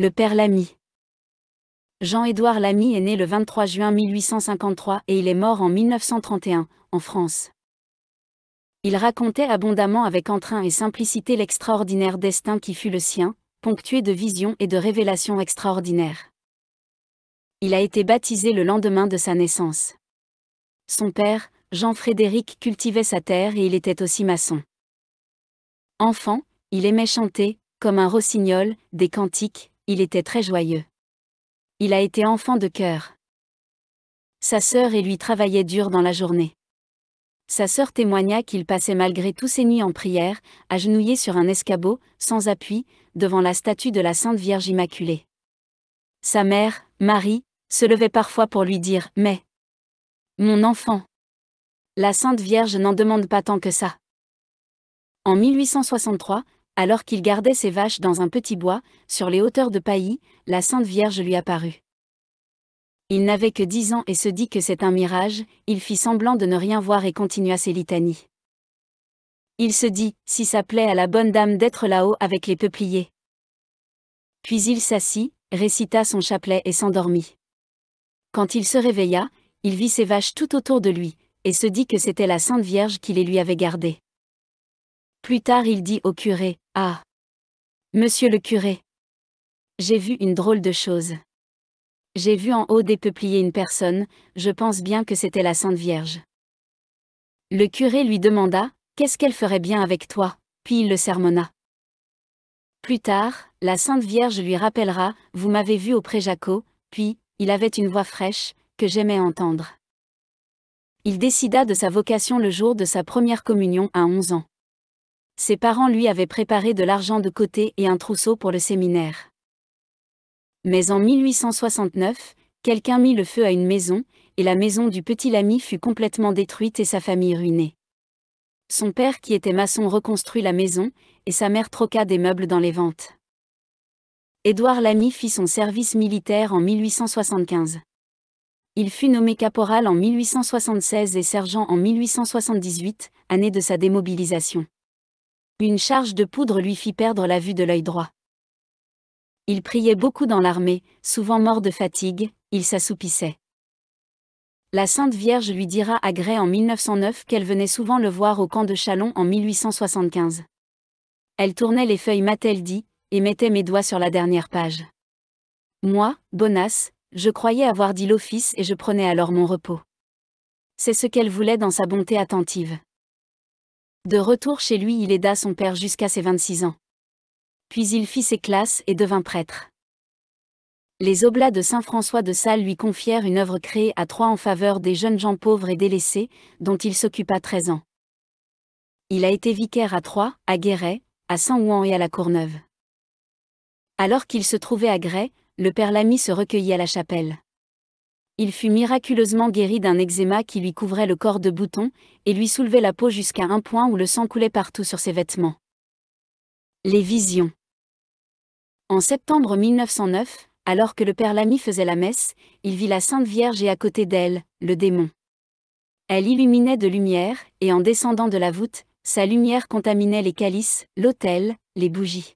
Le père Lamy. Jean-Édouard Lamy est né le 23 juin 1853 et il est mort en 1931, en France. Il racontait abondamment avec entrain et simplicité l'extraordinaire destin qui fut le sien, ponctué de visions et de révélations extraordinaires. Il a été baptisé le lendemain de sa naissance. Son père, Jean-Frédéric, cultivait sa terre et il était aussi maçon. Enfant, il aimait chanter, comme un rossignol, des cantiques, il était très joyeux. Il a été enfant de cœur. Sa sœur et lui travaillaient dur dans la journée. Sa sœur témoigna qu'il passait malgré tous ses nuits en prière, agenouillé sur un escabeau, sans appui, devant la statue de la Sainte Vierge Immaculée. Sa mère, Marie, se levait parfois pour lui dire ⁇ Mais !⁇ Mon enfant La Sainte Vierge n'en demande pas tant que ça. En 1863, alors qu'il gardait ses vaches dans un petit bois, sur les hauteurs de Pailly, la Sainte Vierge lui apparut. Il n'avait que dix ans et se dit que c'est un mirage, il fit semblant de ne rien voir et continua ses litanies. Il se dit, si ça plaît à la bonne dame d'être là-haut avec les peupliers. Puis il s'assit, récita son chapelet et s'endormit. Quand il se réveilla, il vit ses vaches tout autour de lui, et se dit que c'était la Sainte Vierge qui les lui avait gardées. Plus tard il dit au curé, Ah Monsieur le curé J'ai vu une drôle de chose. J'ai vu en haut des peupliers une personne, je pense bien que c'était la Sainte Vierge. Le curé lui demanda, Qu'est-ce qu'elle ferait bien avec toi puis il le sermonna. Plus tard, la Sainte Vierge lui rappellera, Vous m'avez vu pré Jaco, puis, il avait une voix fraîche, que j'aimais entendre. Il décida de sa vocation le jour de sa première communion à onze ans. Ses parents lui avaient préparé de l'argent de côté et un trousseau pour le séminaire. Mais en 1869, quelqu'un mit le feu à une maison, et la maison du petit Lamy fut complètement détruite et sa famille ruinée. Son père qui était maçon reconstruit la maison, et sa mère troqua des meubles dans les ventes. Édouard Lamy fit son service militaire en 1875. Il fut nommé caporal en 1876 et sergent en 1878, année de sa démobilisation. Une charge de poudre lui fit perdre la vue de l'œil droit. Il priait beaucoup dans l'armée, souvent mort de fatigue, il s'assoupissait. La Sainte Vierge lui dira à Grès en 1909 qu'elle venait souvent le voir au camp de Chalon en 1875. Elle tournait les feuilles dit et mettait mes doigts sur la dernière page. Moi, bonasse, je croyais avoir dit l'office et je prenais alors mon repos. C'est ce qu'elle voulait dans sa bonté attentive. De retour chez lui, il aida son père jusqu'à ses 26 ans. Puis il fit ses classes et devint prêtre. Les Oblats de Saint-François de Sales lui confièrent une œuvre créée à Troyes en faveur des jeunes gens pauvres et délaissés, dont il s'occupa 13 ans. Il a été vicaire à Troyes, à Guéret, à Saint-Ouen et à la Courneuve. Alors qu'il se trouvait à Grès, le père Lamy se recueillit à la chapelle il fut miraculeusement guéri d'un eczéma qui lui couvrait le corps de boutons, et lui soulevait la peau jusqu'à un point où le sang coulait partout sur ses vêtements. Les visions En septembre 1909, alors que le père Lamy faisait la messe, il vit la Sainte Vierge et à côté d'elle, le démon. Elle illuminait de lumière, et en descendant de la voûte, sa lumière contaminait les calices, l'autel, les bougies.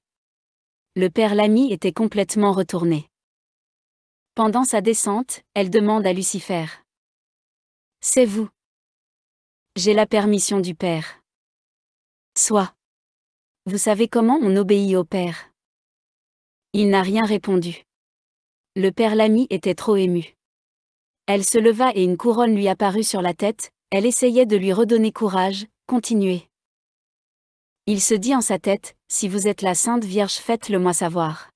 Le père Lamy était complètement retourné. Pendant sa descente, elle demande à Lucifer. C'est vous. J'ai la permission du Père. Soit. Vous savez comment on obéit au Père. Il n'a rien répondu. Le Père l'ami était trop ému. Elle se leva et une couronne lui apparut sur la tête, elle essayait de lui redonner courage, continuez. Il se dit en sa tête, si vous êtes la Sainte Vierge faites-le moi savoir.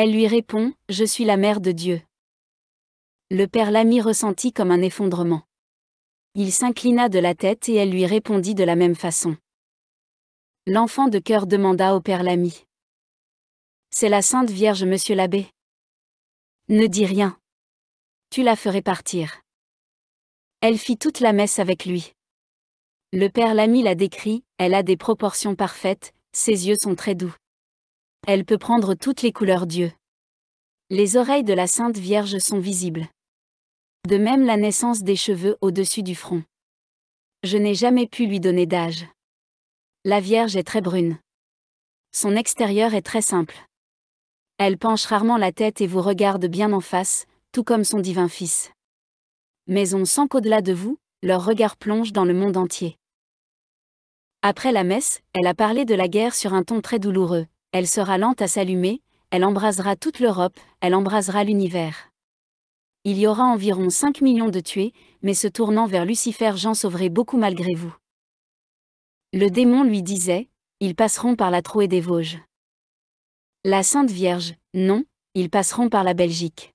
Elle lui répond, Je suis la mère de Dieu. Le père Lamy ressentit comme un effondrement. Il s'inclina de la tête et elle lui répondit de la même façon. L'enfant de cœur demanda au père Lamy. C'est la Sainte Vierge, monsieur l'abbé. Ne dis rien. Tu la ferais partir. Elle fit toute la messe avec lui. Le père Lamy la décrit, elle a des proportions parfaites, ses yeux sont très doux. Elle peut prendre toutes les couleurs d'yeux. Les oreilles de la Sainte Vierge sont visibles. De même la naissance des cheveux au-dessus du front. Je n'ai jamais pu lui donner d'âge. La Vierge est très brune. Son extérieur est très simple. Elle penche rarement la tête et vous regarde bien en face, tout comme son divin Fils. Mais on sent qu'au-delà de vous, leur regard plonge dans le monde entier. Après la messe, elle a parlé de la guerre sur un ton très douloureux, elle sera lente à s'allumer, elle embrasera toute l'Europe, elle embrasera l'univers. Il y aura environ 5 millions de tués, mais se tournant vers Lucifer j'en sauverai beaucoup malgré vous. Le démon lui disait, ils passeront par la trouée des Vosges. La Sainte Vierge, non, ils passeront par la Belgique.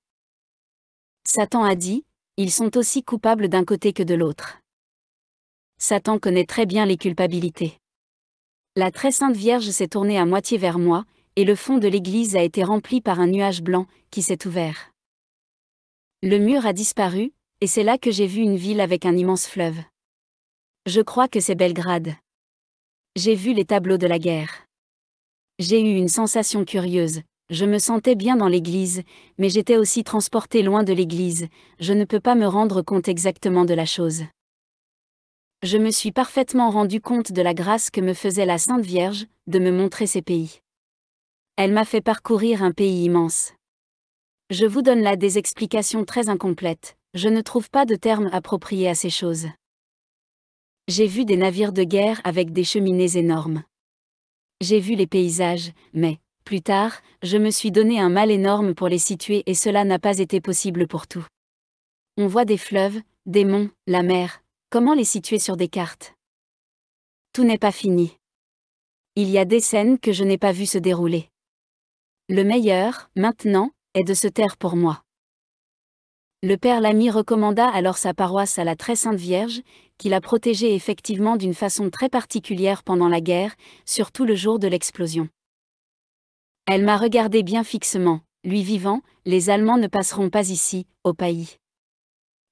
Satan a dit, ils sont aussi coupables d'un côté que de l'autre. Satan connaît très bien les culpabilités. La très sainte Vierge s'est tournée à moitié vers moi, et le fond de l'église a été rempli par un nuage blanc, qui s'est ouvert. Le mur a disparu, et c'est là que j'ai vu une ville avec un immense fleuve. Je crois que c'est Belgrade. J'ai vu les tableaux de la guerre. J'ai eu une sensation curieuse, je me sentais bien dans l'église, mais j'étais aussi transporté loin de l'église, je ne peux pas me rendre compte exactement de la chose je me suis parfaitement rendu compte de la grâce que me faisait la Sainte Vierge, de me montrer ces pays. Elle m'a fait parcourir un pays immense. Je vous donne là des explications très incomplètes, je ne trouve pas de termes appropriés à ces choses. J'ai vu des navires de guerre avec des cheminées énormes. J'ai vu les paysages, mais, plus tard, je me suis donné un mal énorme pour les situer et cela n'a pas été possible pour tout. On voit des fleuves, des monts, la mer, Comment les situer sur des cartes Tout n'est pas fini. Il y a des scènes que je n'ai pas vues se dérouler. Le meilleur, maintenant, est de se taire pour moi. Le père Lamy recommanda alors sa paroisse à la très sainte Vierge, qui l'a protégée effectivement d'une façon très particulière pendant la guerre, surtout le jour de l'explosion. Elle m'a regardé bien fixement, lui vivant, les Allemands ne passeront pas ici, au pays.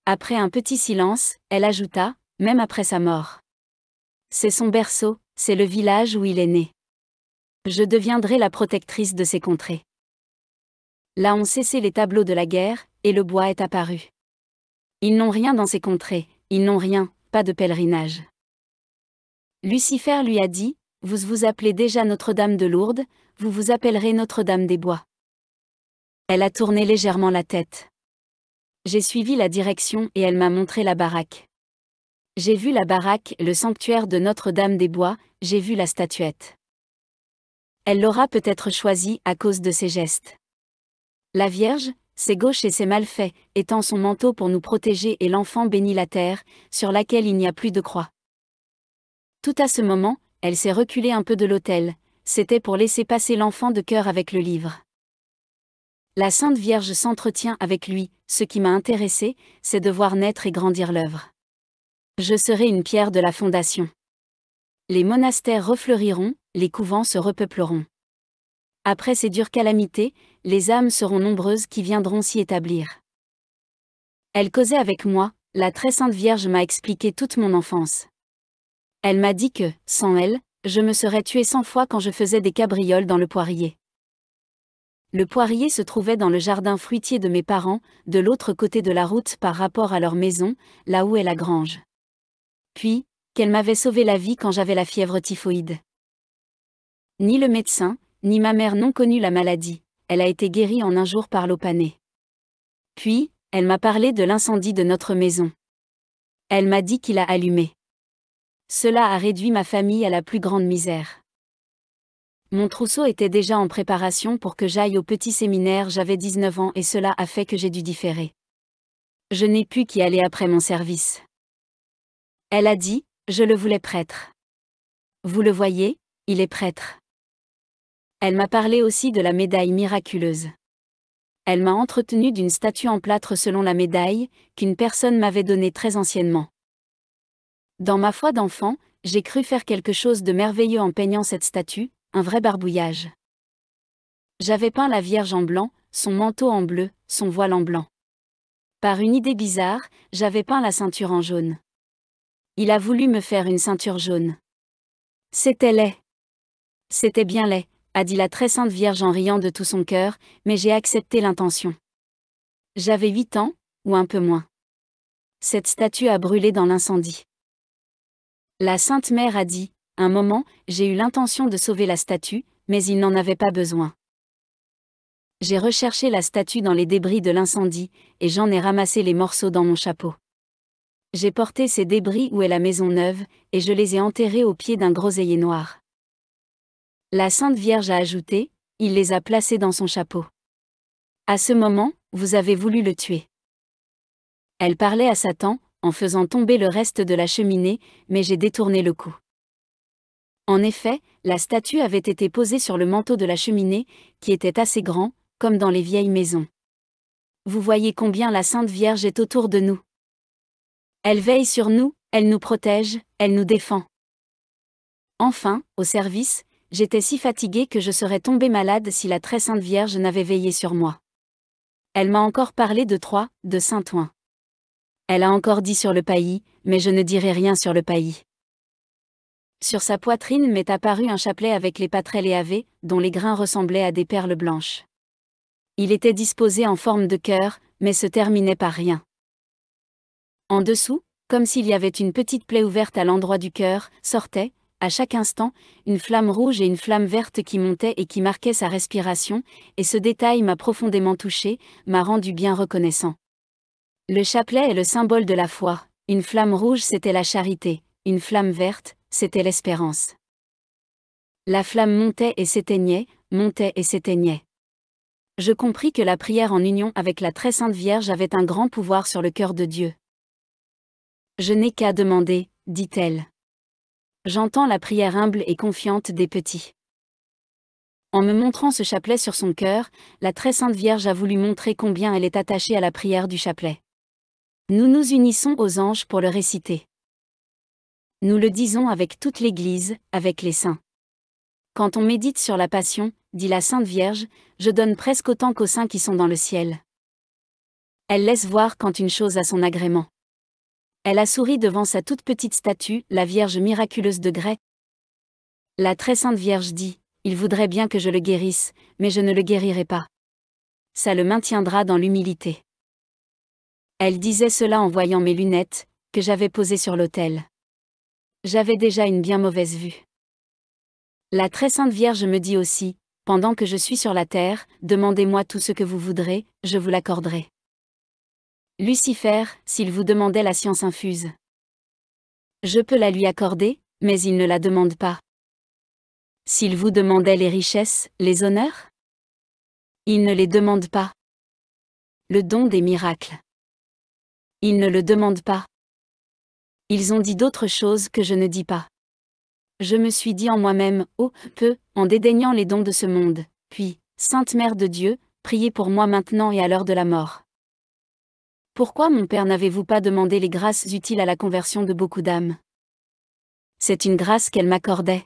Après un petit silence, elle ajouta, même après sa mort. C'est son berceau, c'est le village où il est né. Je deviendrai la protectrice de ces contrées. Là ont cessé les tableaux de la guerre, et le bois est apparu. Ils n'ont rien dans ces contrées, ils n'ont rien, pas de pèlerinage. Lucifer lui a dit, Vous vous appelez déjà Notre-Dame de Lourdes, vous vous appellerez Notre-Dame des Bois. Elle a tourné légèrement la tête. J'ai suivi la direction et elle m'a montré la baraque. J'ai vu la baraque, le sanctuaire de Notre-Dame des Bois, j'ai vu la statuette. Elle l'aura peut-être choisie à cause de ses gestes. La Vierge, ses gauches et ses malfaits, étend son manteau pour nous protéger et l'enfant bénit la terre, sur laquelle il n'y a plus de croix. Tout à ce moment, elle s'est reculée un peu de l'autel, c'était pour laisser passer l'enfant de cœur avec le livre. La Sainte Vierge s'entretient avec lui, ce qui m'a intéressé, c'est de voir naître et grandir l'œuvre. Je serai une pierre de la fondation. Les monastères refleuriront, les couvents se repeupleront. Après ces dures calamités, les âmes seront nombreuses qui viendront s'y établir. Elle causait avec moi, la très sainte Vierge m'a expliqué toute mon enfance. Elle m'a dit que, sans elle, je me serais tué cent fois quand je faisais des cabrioles dans le poirier. Le poirier se trouvait dans le jardin fruitier de mes parents, de l'autre côté de la route par rapport à leur maison, là où est la grange. Puis, qu'elle m'avait sauvé la vie quand j'avais la fièvre typhoïde. Ni le médecin, ni ma mère n'ont connu la maladie, elle a été guérie en un jour par l'eau panée. Puis, elle m'a parlé de l'incendie de notre maison. Elle m'a dit qu'il a allumé. Cela a réduit ma famille à la plus grande misère. Mon trousseau était déjà en préparation pour que j'aille au petit séminaire, j'avais 19 ans et cela a fait que j'ai dû différer. Je n'ai pu qu'y aller après mon service. Elle a dit, je le voulais prêtre. Vous le voyez, il est prêtre. Elle m'a parlé aussi de la médaille miraculeuse. Elle m'a entretenu d'une statue en plâtre selon la médaille, qu'une personne m'avait donnée très anciennement. Dans ma foi d'enfant, j'ai cru faire quelque chose de merveilleux en peignant cette statue, un vrai barbouillage. J'avais peint la Vierge en blanc, son manteau en bleu, son voile en blanc. Par une idée bizarre, j'avais peint la ceinture en jaune. Il a voulu me faire une ceinture jaune. C'était laid. C'était bien laid, a dit la très sainte Vierge en riant de tout son cœur, mais j'ai accepté l'intention. J'avais huit ans, ou un peu moins. Cette statue a brûlé dans l'incendie. La Sainte Mère a dit, un moment, j'ai eu l'intention de sauver la statue, mais il n'en avait pas besoin. J'ai recherché la statue dans les débris de l'incendie, et j'en ai ramassé les morceaux dans mon chapeau. J'ai porté ces débris où est la maison neuve, et je les ai enterrés au pied d'un groseiller noir. La Sainte Vierge a ajouté, il les a placés dans son chapeau. À ce moment, vous avez voulu le tuer. Elle parlait à Satan, en faisant tomber le reste de la cheminée, mais j'ai détourné le coup. En effet, la statue avait été posée sur le manteau de la cheminée, qui était assez grand, comme dans les vieilles maisons. Vous voyez combien la Sainte Vierge est autour de nous. Elle veille sur nous, elle nous protège, elle nous défend. Enfin, au service, j'étais si fatiguée que je serais tombée malade si la très Sainte Vierge n'avait veillé sur moi. Elle m'a encore parlé de Troyes, de Saint-Ouen. Elle a encore dit sur le pays, mais je ne dirai rien sur le pays. Sur sa poitrine m'est apparu un chapelet avec les patrelles et dont les grains ressemblaient à des perles blanches. Il était disposé en forme de cœur, mais se terminait par rien. En dessous, comme s'il y avait une petite plaie ouverte à l'endroit du cœur, sortait, à chaque instant, une flamme rouge et une flamme verte qui montaient et qui marquaient sa respiration, et ce détail m'a profondément touché, m'a rendu bien reconnaissant. Le chapelet est le symbole de la foi, une flamme rouge c'était la charité, une flamme verte, c'était l'espérance. La flamme montait et s'éteignait, montait et s'éteignait. Je compris que la prière en union avec la très sainte Vierge avait un grand pouvoir sur le cœur de Dieu. Je n'ai qu'à demander, dit-elle. J'entends la prière humble et confiante des petits. En me montrant ce chapelet sur son cœur, la très sainte Vierge a voulu montrer combien elle est attachée à la prière du chapelet. Nous nous unissons aux anges pour le réciter. Nous le disons avec toute l'Église, avec les saints. Quand on médite sur la Passion, dit la Sainte Vierge, je donne presque autant qu'aux saints qui sont dans le ciel. Elle laisse voir quand une chose a son agrément. Elle a souri devant sa toute petite statue, la Vierge miraculeuse de Grès. La très sainte Vierge dit, Il voudrait bien que je le guérisse, mais je ne le guérirai pas. Ça le maintiendra dans l'humilité. Elle disait cela en voyant mes lunettes, que j'avais posées sur l'autel. J'avais déjà une bien mauvaise vue. La très sainte Vierge me dit aussi, pendant que je suis sur la terre, demandez-moi tout ce que vous voudrez, je vous l'accorderai. Lucifer, s'il vous demandait la science infuse. Je peux la lui accorder, mais il ne la demande pas. S'il vous demandait les richesses, les honneurs Il ne les demande pas. Le don des miracles. Il ne le demande pas. Ils ont dit d'autres choses que je ne dis pas. Je me suis dit en moi-même, oh, peu, en dédaignant les dons de ce monde. Puis, Sainte Mère de Dieu, priez pour moi maintenant et à l'heure de la mort. Pourquoi mon Père n'avez-vous pas demandé les grâces utiles à la conversion de beaucoup d'âmes C'est une grâce qu'elle m'accordait.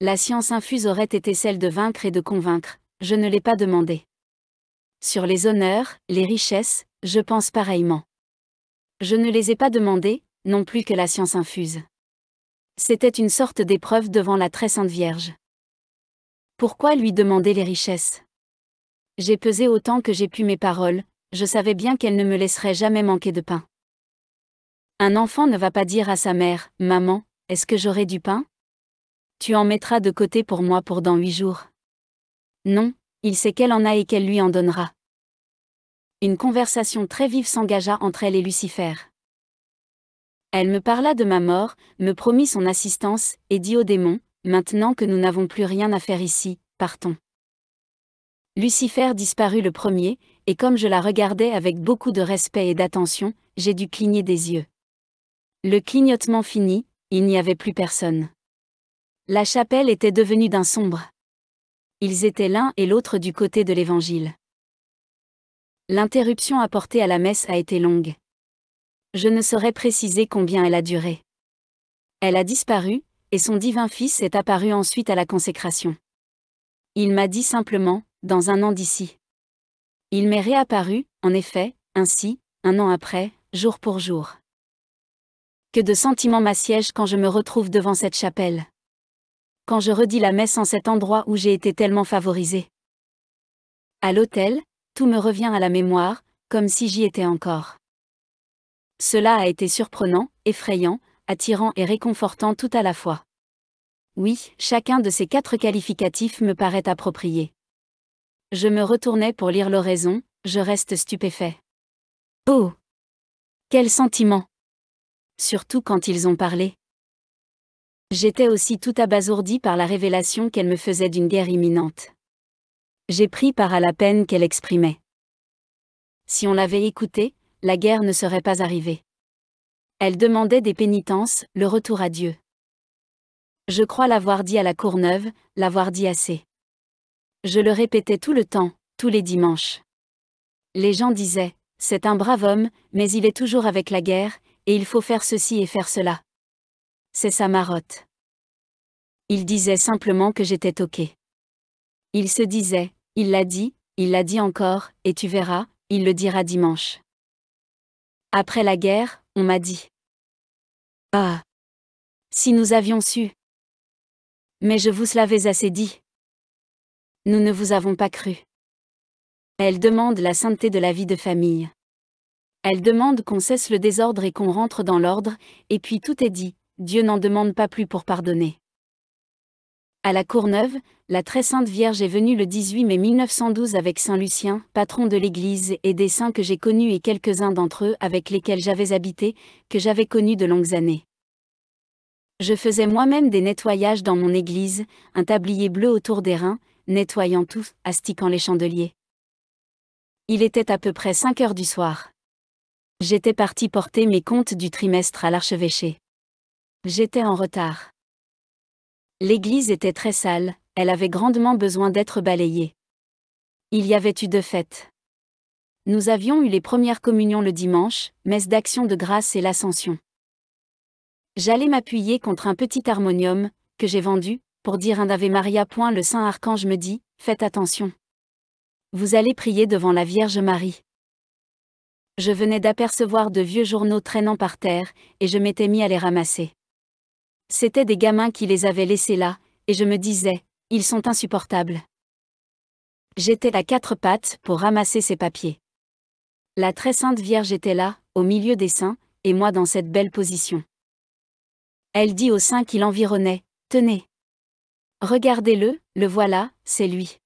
La science infuse aurait été celle de vaincre et de convaincre, je ne l'ai pas demandé. Sur les honneurs, les richesses, je pense pareillement. Je ne les ai pas demandées non plus que la science infuse. C'était une sorte d'épreuve devant la très sainte Vierge. Pourquoi lui demander les richesses J'ai pesé autant que j'ai pu mes paroles, je savais bien qu'elle ne me laisserait jamais manquer de pain. Un enfant ne va pas dire à sa mère, Maman, est-ce que j'aurai du pain Tu en mettras de côté pour moi pour dans huit jours. Non, il sait qu'elle en a et qu'elle lui en donnera. Une conversation très vive s'engagea entre elle et Lucifer. Elle me parla de ma mort, me promit son assistance, et dit au démon, Maintenant que nous n'avons plus rien à faire ici, partons. Lucifer disparut le premier, et comme je la regardais avec beaucoup de respect et d'attention, j'ai dû cligner des yeux. Le clignotement fini, il n'y avait plus personne. La chapelle était devenue d'un sombre. Ils étaient l'un et l'autre du côté de l'Évangile. L'interruption apportée à la messe a été longue je ne saurais préciser combien elle a duré. Elle a disparu, et son divin Fils est apparu ensuite à la consécration. Il m'a dit simplement, dans un an d'ici. Il m'est réapparu, en effet, ainsi, un an après, jour pour jour. Que de sentiments m'assiègent quand je me retrouve devant cette chapelle. Quand je redis la messe en cet endroit où j'ai été tellement favorisé. À l'hôtel, tout me revient à la mémoire, comme si j'y étais encore. Cela a été surprenant, effrayant, attirant et réconfortant tout à la fois. Oui, chacun de ces quatre qualificatifs me paraît approprié. Je me retournais pour lire l'oraison, je reste stupéfait. Oh Quel sentiment Surtout quand ils ont parlé. J'étais aussi tout abasourdi par la révélation qu'elle me faisait d'une guerre imminente. J'ai pris part à la peine qu'elle exprimait. Si on l'avait écoutée, la guerre ne serait pas arrivée. Elle demandait des pénitences, le retour à Dieu. Je crois l'avoir dit à la Courneuve, l'avoir dit assez. Je le répétais tout le temps, tous les dimanches. Les gens disaient, c'est un brave homme, mais il est toujours avec la guerre, et il faut faire ceci et faire cela. C'est sa marotte. Il disait simplement que j'étais toqué. Il se disait, il l'a dit, il l'a dit encore, et tu verras, il le dira dimanche. Après la guerre, on m'a dit. Ah. Si nous avions su. Mais je vous l'avais assez dit. Nous ne vous avons pas cru. Elle demande la sainteté de la vie de famille. Elle demande qu'on cesse le désordre et qu'on rentre dans l'ordre, et puis tout est dit, Dieu n'en demande pas plus pour pardonner. À la Courneuve, la très sainte Vierge est venue le 18 mai 1912 avec Saint Lucien, patron de l'Église, et des saints que j'ai connus et quelques-uns d'entre eux avec lesquels j'avais habité, que j'avais connus de longues années. Je faisais moi-même des nettoyages dans mon église, un tablier bleu autour des reins, nettoyant tout, astiquant les chandeliers. Il était à peu près 5 heures du soir. J'étais parti porter mes comptes du trimestre à l'archevêché. J'étais en retard. L'église était très sale, elle avait grandement besoin d'être balayée. Il y avait eu deux fêtes. Nous avions eu les premières communions le dimanche, messe d'action de grâce et l'ascension. J'allais m'appuyer contre un petit harmonium, que j'ai vendu, pour dire un Ave Maria. Point le Saint Archange me dit, faites attention. Vous allez prier devant la Vierge Marie. Je venais d'apercevoir de vieux journaux traînant par terre, et je m'étais mis à les ramasser. C'étaient des gamins qui les avaient laissés là, et je me disais, ils sont insupportables. J'étais à quatre pattes pour ramasser ces papiers. La très sainte Vierge était là, au milieu des saints, et moi dans cette belle position. Elle dit aux saints qui l'environnaient, Tenez. Regardez-le, le voilà, c'est lui.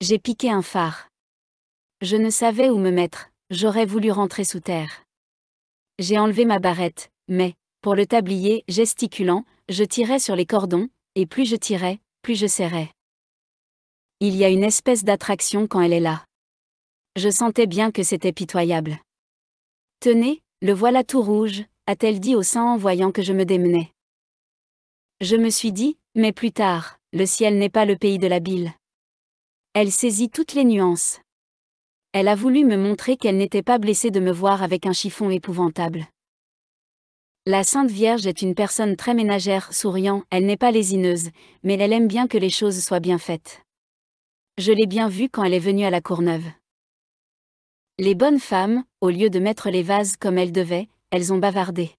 J'ai piqué un phare. Je ne savais où me mettre, j'aurais voulu rentrer sous terre. J'ai enlevé ma barrette, mais, pour le tablier, gesticulant, je tirais sur les cordons, et plus je tirais, plus je serrais. Il y a une espèce d'attraction quand elle est là. Je sentais bien que c'était pitoyable. Tenez, le voilà tout rouge, a-t-elle dit au sang en voyant que je me démenais. Je me suis dit, mais plus tard, le ciel n'est pas le pays de la bile. Elle saisit toutes les nuances. Elle a voulu me montrer qu'elle n'était pas blessée de me voir avec un chiffon épouvantable. La Sainte Vierge est une personne très ménagère, souriant, elle n'est pas lésineuse, mais elle aime bien que les choses soient bien faites. Je l'ai bien vue quand elle est venue à la Courneuve. Les bonnes femmes, au lieu de mettre les vases comme elles devaient, elles ont bavardé.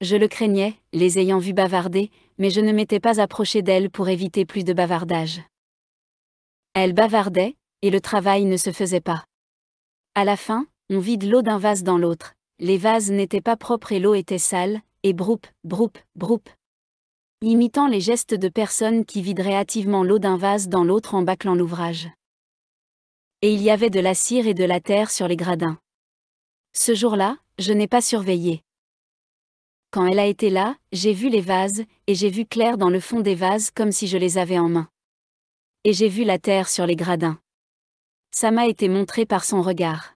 Je le craignais, les ayant vues bavarder, mais je ne m'étais pas approché d'elles pour éviter plus de bavardage. Elles bavardaient, et le travail ne se faisait pas. À la fin, on vide l'eau d'un vase dans l'autre, les vases n'étaient pas propres et l'eau était sale, et broupe, broupe, broupe. Imitant les gestes de personnes qui videraient hâtivement l'eau d'un vase dans l'autre en bâclant l'ouvrage. Et il y avait de la cire et de la terre sur les gradins. Ce jour-là, je n'ai pas surveillé. Quand elle a été là, j'ai vu les vases, et j'ai vu clair dans le fond des vases comme si je les avais en main. Et j'ai vu la terre sur les gradins. Ça m'a été montré par son regard.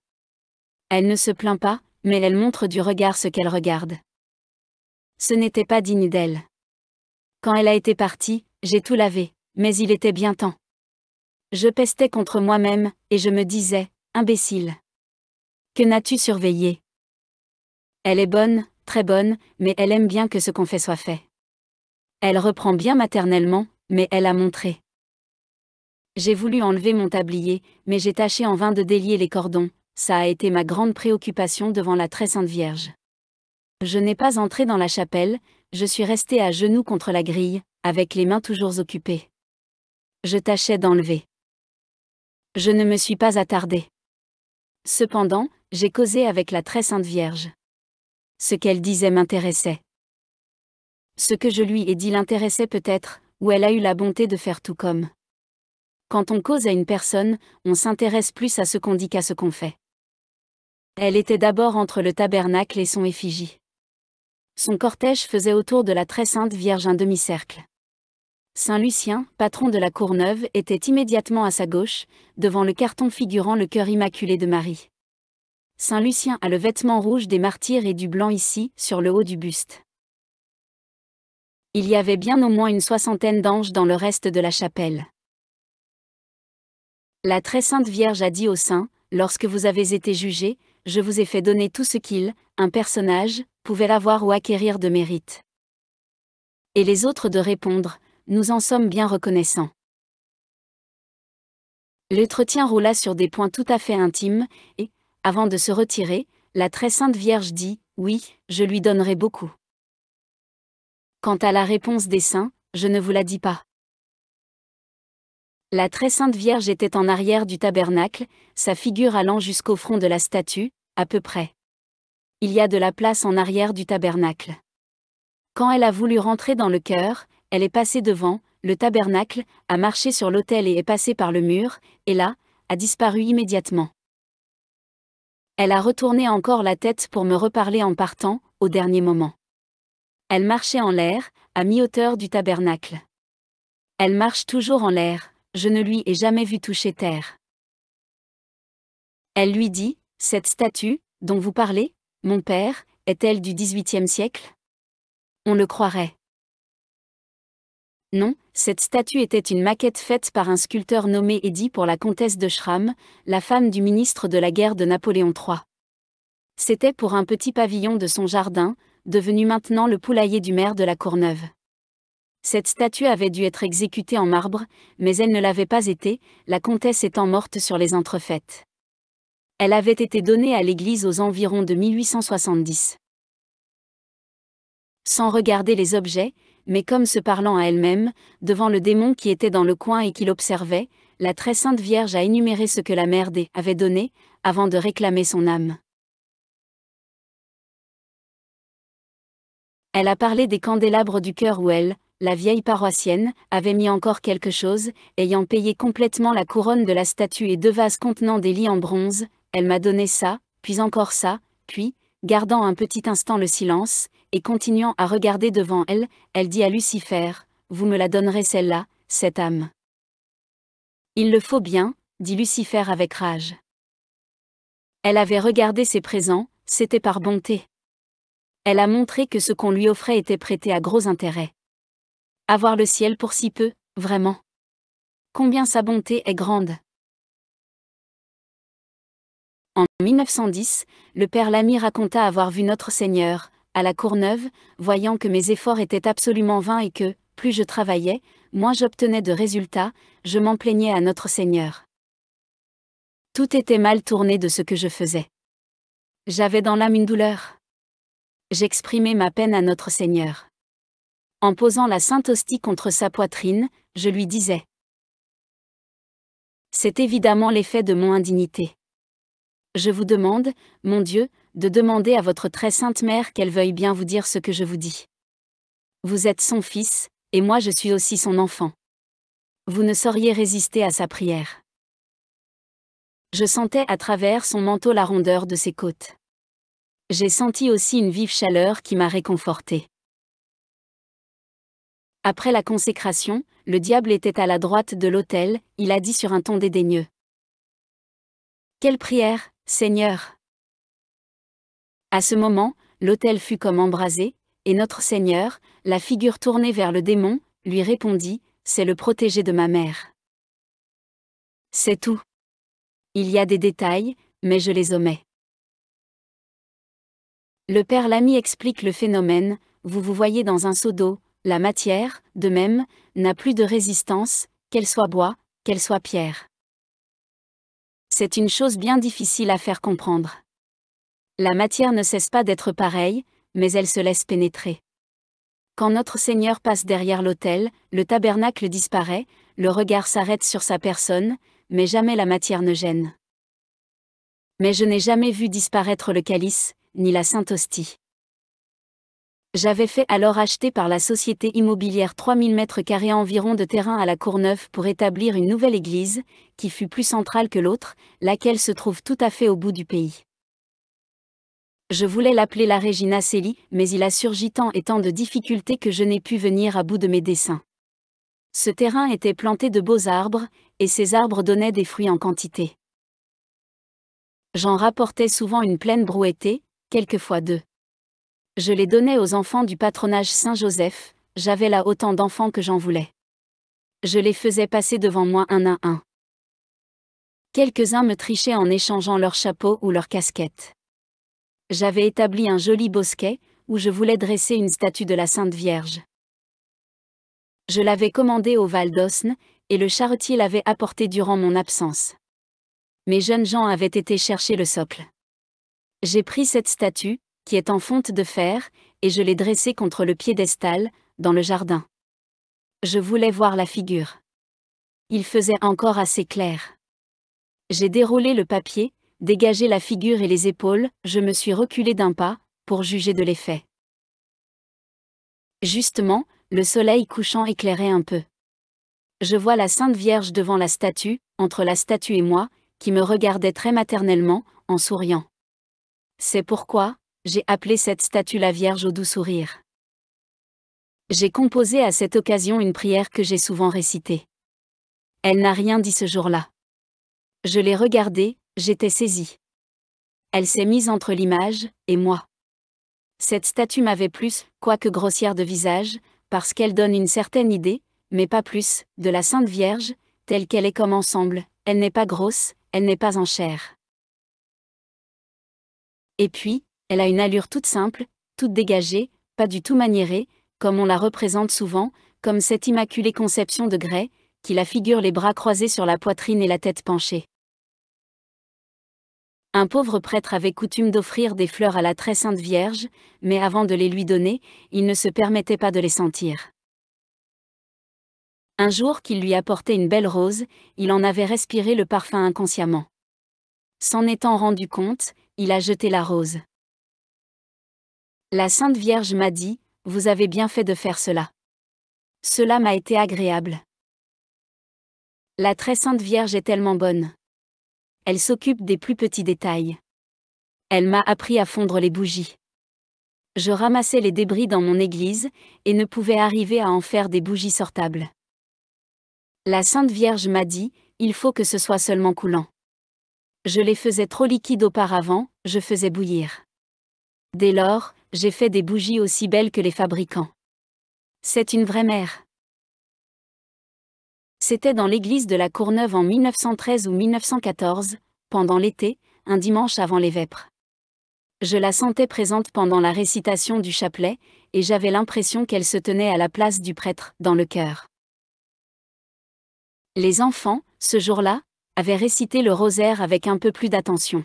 Elle ne se plaint pas, mais elle montre du regard ce qu'elle regarde. Ce n'était pas digne d'elle. Quand elle a été partie, j'ai tout lavé, mais il était bien temps. Je pestais contre moi-même, et je me disais, imbécile. Que n'as-tu surveillé Elle est bonne, très bonne, mais elle aime bien que ce qu'on fait soit fait. Elle reprend bien maternellement, mais elle a montré. J'ai voulu enlever mon tablier, mais j'ai tâché en vain de délier les cordons, ça a été ma grande préoccupation devant la très sainte Vierge. Je n'ai pas entré dans la chapelle, je suis resté à genoux contre la grille, avec les mains toujours occupées. Je tâchais d'enlever. Je ne me suis pas attardé. Cependant, j'ai causé avec la très sainte Vierge. Ce qu'elle disait m'intéressait. Ce que je lui ai dit l'intéressait peut-être, ou elle a eu la bonté de faire tout comme. Quand on cause à une personne, on s'intéresse plus à ce qu'on dit qu'à ce qu'on fait. Elle était d'abord entre le tabernacle et son effigie. Son cortège faisait autour de la très sainte Vierge un demi-cercle. Saint Lucien, patron de la Courneuve, était immédiatement à sa gauche, devant le carton figurant le cœur immaculé de Marie. Saint Lucien a le vêtement rouge des martyrs et du blanc ici, sur le haut du buste. Il y avait bien au moins une soixantaine d'anges dans le reste de la chapelle. La très sainte Vierge a dit au saint, lorsque vous avez été jugé, je vous ai fait donner tout ce qu'il, un personnage, pouvait l'avoir ou acquérir de mérite. Et les autres de répondre, nous en sommes bien reconnaissants. L'entretien roula sur des points tout à fait intimes, et, avant de se retirer, la très sainte Vierge dit, Oui, je lui donnerai beaucoup. Quant à la réponse des saints, je ne vous la dis pas. La très sainte Vierge était en arrière du tabernacle, sa figure allant jusqu'au front de la statue, à peu près. Il y a de la place en arrière du tabernacle. Quand elle a voulu rentrer dans le cœur, elle est passée devant, le tabernacle, a marché sur l'autel et est passée par le mur, et là, a disparu immédiatement. Elle a retourné encore la tête pour me reparler en partant, au dernier moment. Elle marchait en l'air, à mi-hauteur du tabernacle. Elle marche toujours en l'air je ne lui ai jamais vu toucher terre. Elle lui dit, cette statue, dont vous parlez, mon père, est-elle du XVIIIe siècle On le croirait. Non, cette statue était une maquette faite par un sculpteur nommé Eddy pour la comtesse de Schramm, la femme du ministre de la guerre de Napoléon III. C'était pour un petit pavillon de son jardin, devenu maintenant le poulailler du maire de la Courneuve. Cette statue avait dû être exécutée en marbre, mais elle ne l'avait pas été, la comtesse étant morte sur les entrefaites. Elle avait été donnée à l'église aux environs de 1870. Sans regarder les objets, mais comme se parlant à elle-même, devant le démon qui était dans le coin et qui l'observait, la très sainte Vierge a énuméré ce que la mère des avait donné, avant de réclamer son âme. Elle a parlé des candélabres du cœur où elle, la vieille paroissienne, avait mis encore quelque chose, ayant payé complètement la couronne de la statue et deux vases contenant des lits en bronze, elle m'a donné ça, puis encore ça, puis, gardant un petit instant le silence, et continuant à regarder devant elle, elle dit à Lucifer, Vous me la donnerez celle-là, cette âme. Il le faut bien, dit Lucifer avec rage. Elle avait regardé ses présents, c'était par bonté. Elle a montré que ce qu'on lui offrait était prêté à gros intérêts. Avoir le ciel pour si peu, vraiment. Combien sa bonté est grande. En 1910, le père Lamy raconta avoir vu notre Seigneur, à la Courneuve, voyant que mes efforts étaient absolument vains et que, plus je travaillais, moins j'obtenais de résultats, je m'en plaignais à notre Seigneur. Tout était mal tourné de ce que je faisais. J'avais dans l'âme une douleur. J'exprimais ma peine à notre Seigneur en posant la sainte hostie contre sa poitrine, je lui disais. C'est évidemment l'effet de mon indignité. Je vous demande, mon Dieu, de demander à votre très sainte mère qu'elle veuille bien vous dire ce que je vous dis. Vous êtes son fils, et moi je suis aussi son enfant. Vous ne sauriez résister à sa prière. Je sentais à travers son manteau la rondeur de ses côtes. J'ai senti aussi une vive chaleur qui m'a réconfortée. Après la consécration, le diable était à la droite de l'autel, il a dit sur un ton dédaigneux. Quelle prière, Seigneur À ce moment, l'autel fut comme embrasé, et notre Seigneur, la figure tournée vers le démon, lui répondit, C'est le protégé de ma mère. C'est tout. Il y a des détails, mais je les omets. Le père Lamy explique le phénomène, vous vous voyez dans un seau d'eau, la matière, de même, n'a plus de résistance, qu'elle soit bois, qu'elle soit pierre. C'est une chose bien difficile à faire comprendre. La matière ne cesse pas d'être pareille, mais elle se laisse pénétrer. Quand notre Seigneur passe derrière l'autel, le tabernacle disparaît, le regard s'arrête sur sa personne, mais jamais la matière ne gêne. Mais je n'ai jamais vu disparaître le calice, ni la sainte hostie. J'avais fait alors acheter par la société immobilière 3000 mètres carrés environ de terrain à la Courneuve pour établir une nouvelle église, qui fut plus centrale que l'autre, laquelle se trouve tout à fait au bout du pays. Je voulais l'appeler la Régina Celi, mais il a surgi tant et tant de difficultés que je n'ai pu venir à bout de mes dessins. Ce terrain était planté de beaux arbres, et ces arbres donnaient des fruits en quantité. J'en rapportais souvent une pleine brouettée, quelquefois deux. Je les donnais aux enfants du patronage Saint-Joseph, j'avais là autant d'enfants que j'en voulais. Je les faisais passer devant moi un à un. Quelques-uns me trichaient en échangeant leurs chapeaux ou leurs casquettes. J'avais établi un joli bosquet, où je voulais dresser une statue de la Sainte Vierge. Je l'avais commandée au Val d'Osne, et le charretier l'avait apportée durant mon absence. Mes jeunes gens avaient été chercher le socle. J'ai pris cette statue, qui est en fonte de fer, et je l'ai dressé contre le piédestal, dans le jardin. Je voulais voir la figure. Il faisait encore assez clair. J'ai déroulé le papier, dégagé la figure et les épaules, je me suis reculé d'un pas, pour juger de l'effet. Justement, le soleil couchant éclairait un peu. Je vois la Sainte Vierge devant la statue, entre la statue et moi, qui me regardait très maternellement, en souriant. C'est pourquoi, j'ai appelé cette statue la Vierge au doux sourire. J'ai composé à cette occasion une prière que j'ai souvent récitée. Elle n'a rien dit ce jour-là. Je l'ai regardée, j'étais saisie. Elle s'est mise entre l'image et moi. Cette statue m'avait plus, quoique grossière de visage, parce qu'elle donne une certaine idée, mais pas plus, de la Sainte Vierge, telle qu'elle est comme ensemble, elle n'est pas grosse, elle n'est pas en chair. Et puis, elle a une allure toute simple, toute dégagée, pas du tout maniérée, comme on la représente souvent, comme cette immaculée conception de grès, qui la figure les bras croisés sur la poitrine et la tête penchée. Un pauvre prêtre avait coutume d'offrir des fleurs à la très sainte Vierge, mais avant de les lui donner, il ne se permettait pas de les sentir. Un jour qu'il lui apportait une belle rose, il en avait respiré le parfum inconsciemment. S'en étant rendu compte, il a jeté la rose. La Sainte Vierge m'a dit, Vous avez bien fait de faire cela. Cela m'a été agréable. La très Sainte Vierge est tellement bonne. Elle s'occupe des plus petits détails. Elle m'a appris à fondre les bougies. Je ramassais les débris dans mon église, et ne pouvais arriver à en faire des bougies sortables. La Sainte Vierge m'a dit, il faut que ce soit seulement coulant. Je les faisais trop liquides auparavant, je faisais bouillir. Dès lors, j'ai fait des bougies aussi belles que les fabricants. C'est une vraie mère. C'était dans l'église de la Courneuve en 1913 ou 1914, pendant l'été, un dimanche avant les vêpres. Je la sentais présente pendant la récitation du chapelet, et j'avais l'impression qu'elle se tenait à la place du prêtre, dans le cœur. Les enfants, ce jour-là, avaient récité le rosaire avec un peu plus d'attention.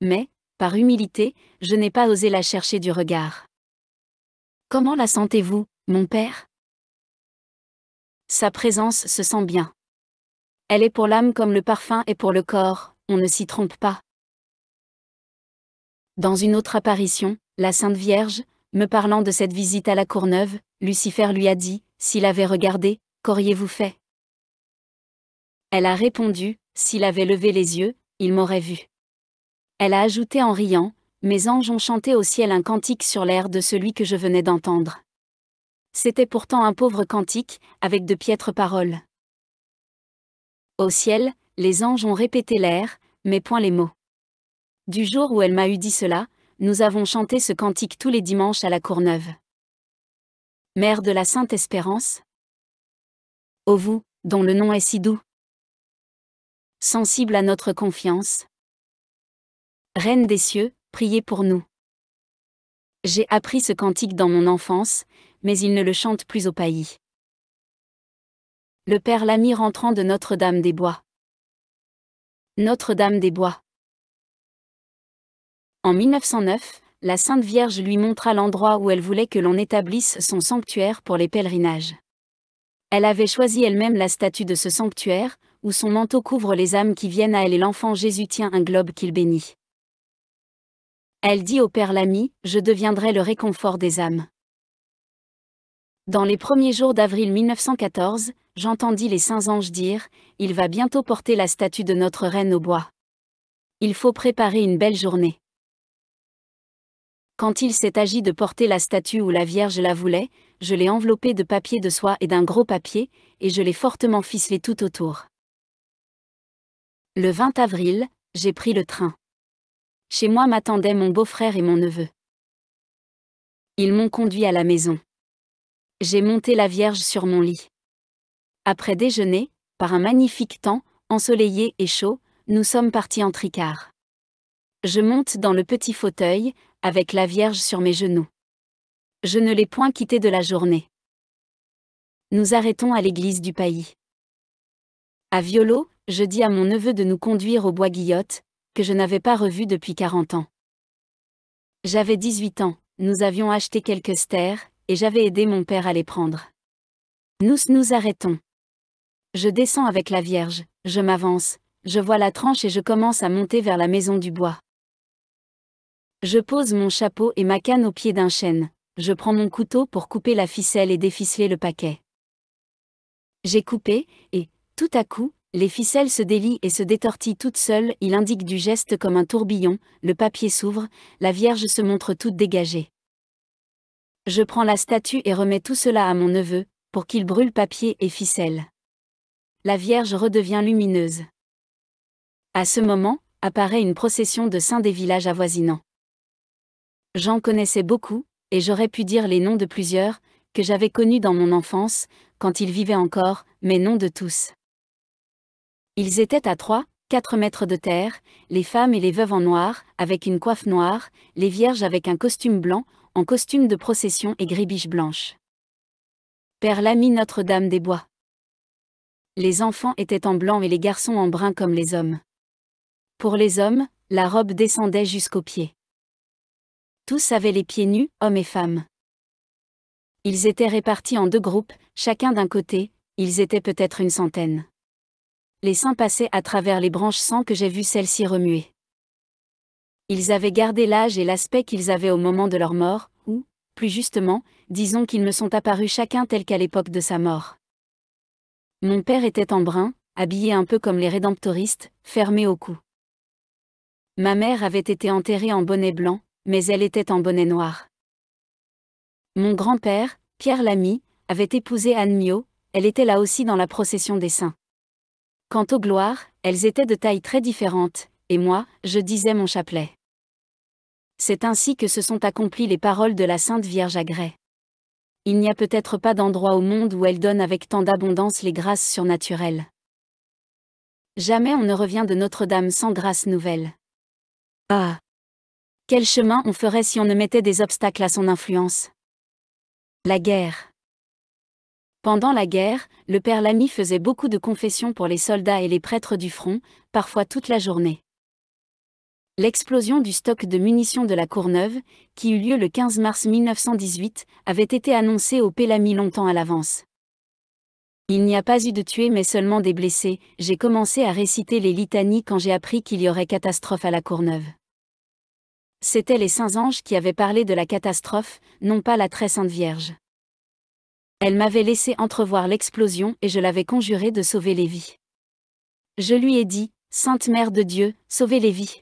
Mais, par humilité, je n'ai pas osé la chercher du regard. Comment la sentez-vous, mon père Sa présence se sent bien. Elle est pour l'âme comme le parfum est pour le corps, on ne s'y trompe pas. Dans une autre apparition, la Sainte Vierge, me parlant de cette visite à la Courneuve, Lucifer lui a dit, S'il avait regardé, qu'auriez-vous fait Elle a répondu, S'il avait levé les yeux, il m'aurait vu. Elle a ajouté en riant, Mes anges ont chanté au ciel un cantique sur l'air de celui que je venais d'entendre. C'était pourtant un pauvre cantique, avec de piètres paroles. Au ciel, les anges ont répété l'air, mais point les mots. Du jour où elle m'a eu dit cela, nous avons chanté ce cantique tous les dimanches à la Courneuve. Mère de la Sainte Espérance Ô vous, dont le nom est si doux, sensible à notre confiance, Reine des cieux, priez pour nous. J'ai appris ce cantique dans mon enfance, mais il ne le chante plus au pays. Le Père mis rentrant de Notre-Dame des Bois. Notre-Dame des Bois. En 1909, la Sainte Vierge lui montra l'endroit où elle voulait que l'on établisse son sanctuaire pour les pèlerinages. Elle avait choisi elle-même la statue de ce sanctuaire, où son manteau couvre les âmes qui viennent à elle et l'enfant Jésus tient un globe qu'il bénit. Elle dit au Père Lamy, « je deviendrai le réconfort des âmes. Dans les premiers jours d'avril 1914, j'entendis les saints anges dire, il va bientôt porter la statue de notre reine au bois. Il faut préparer une belle journée. Quand il s'est agi de porter la statue où la Vierge la voulait, je l'ai enveloppée de papier de soie et d'un gros papier, et je l'ai fortement ficelée tout autour. Le 20 avril, j'ai pris le train. Chez moi m'attendaient mon beau-frère et mon neveu. Ils m'ont conduit à la maison. J'ai monté la Vierge sur mon lit. Après déjeuner, par un magnifique temps, ensoleillé et chaud, nous sommes partis en tricard. Je monte dans le petit fauteuil, avec la Vierge sur mes genoux. Je ne l'ai point quittée de la journée. Nous arrêtons à l'église du Pays. À Violo, je dis à mon neveu de nous conduire au bois Guillotte, que je n'avais pas revu depuis 40 ans. J'avais 18 ans, nous avions acheté quelques stères, et j'avais aidé mon père à les prendre. Nous nous arrêtons. Je descends avec la Vierge, je m'avance, je vois la tranche et je commence à monter vers la maison du bois. Je pose mon chapeau et ma canne au pied d'un chêne, je prends mon couteau pour couper la ficelle et déficeler le paquet. J'ai coupé, et, tout à coup, les ficelles se délient et se détortillent toutes seules, il indique du geste comme un tourbillon, le papier s'ouvre, la Vierge se montre toute dégagée. Je prends la statue et remets tout cela à mon neveu, pour qu'il brûle papier et ficelle. La Vierge redevient lumineuse. À ce moment, apparaît une procession de saints des villages avoisinants. J'en connaissais beaucoup, et j'aurais pu dire les noms de plusieurs, que j'avais connus dans mon enfance, quand ils vivaient encore, mais non de tous. Ils étaient à trois, quatre mètres de terre, les femmes et les veuves en noir, avec une coiffe noire, les vierges avec un costume blanc, en costume de procession et gribiche blanche. Père l'ami Notre-Dame des Bois. Les enfants étaient en blanc et les garçons en brun comme les hommes. Pour les hommes, la robe descendait jusqu'aux pieds. Tous avaient les pieds nus, hommes et femmes. Ils étaient répartis en deux groupes, chacun d'un côté, ils étaient peut-être une centaine les saints passaient à travers les branches sans que j'aie vu celles-ci remuer. Ils avaient gardé l'âge et l'aspect qu'ils avaient au moment de leur mort, ou, plus justement, disons qu'ils me sont apparus chacun tel qu'à l'époque de sa mort. Mon père était en brun, habillé un peu comme les rédemptoristes, fermé au cou. Ma mère avait été enterrée en bonnet blanc, mais elle était en bonnet noir. Mon grand-père, Pierre Lamy, avait épousé Anne Mio, elle était là aussi dans la procession des saints. Quant aux gloires, elles étaient de taille très différente, et moi, je disais mon chapelet. C'est ainsi que se sont accomplies les paroles de la Sainte Vierge à Grès. Il n'y a peut-être pas d'endroit au monde où elle donne avec tant d'abondance les grâces surnaturelles. Jamais on ne revient de Notre-Dame sans grâce nouvelle. Ah Quel chemin on ferait si on ne mettait des obstacles à son influence La guerre pendant la guerre, le père Lamy faisait beaucoup de confessions pour les soldats et les prêtres du front, parfois toute la journée. L'explosion du stock de munitions de la Courneuve, qui eut lieu le 15 mars 1918, avait été annoncée au Pélami longtemps à l'avance. Il n'y a pas eu de tués mais seulement des blessés, j'ai commencé à réciter les litanies quand j'ai appris qu'il y aurait catastrophe à la Courneuve. C'étaient les saints anges qui avaient parlé de la catastrophe, non pas la très sainte Vierge. Elle m'avait laissé entrevoir l'explosion et je l'avais conjuré de sauver les vies. Je lui ai dit, Sainte Mère de Dieu, sauvez les vies.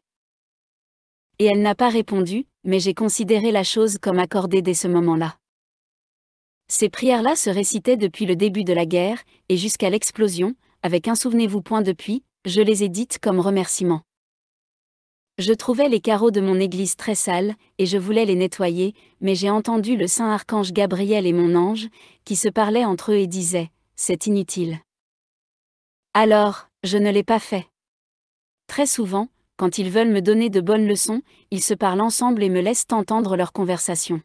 Et elle n'a pas répondu, mais j'ai considéré la chose comme accordée dès ce moment-là. Ces prières-là se récitaient depuis le début de la guerre, et jusqu'à l'explosion, avec un souvenez-vous point depuis, je les ai dites comme remerciement. Je trouvais les carreaux de mon église très sales, et je voulais les nettoyer, mais j'ai entendu le saint archange Gabriel et mon ange, qui se parlaient entre eux et disaient C'est inutile. Alors, je ne l'ai pas fait. Très souvent, quand ils veulent me donner de bonnes leçons, ils se parlent ensemble et me laissent entendre leur conversation.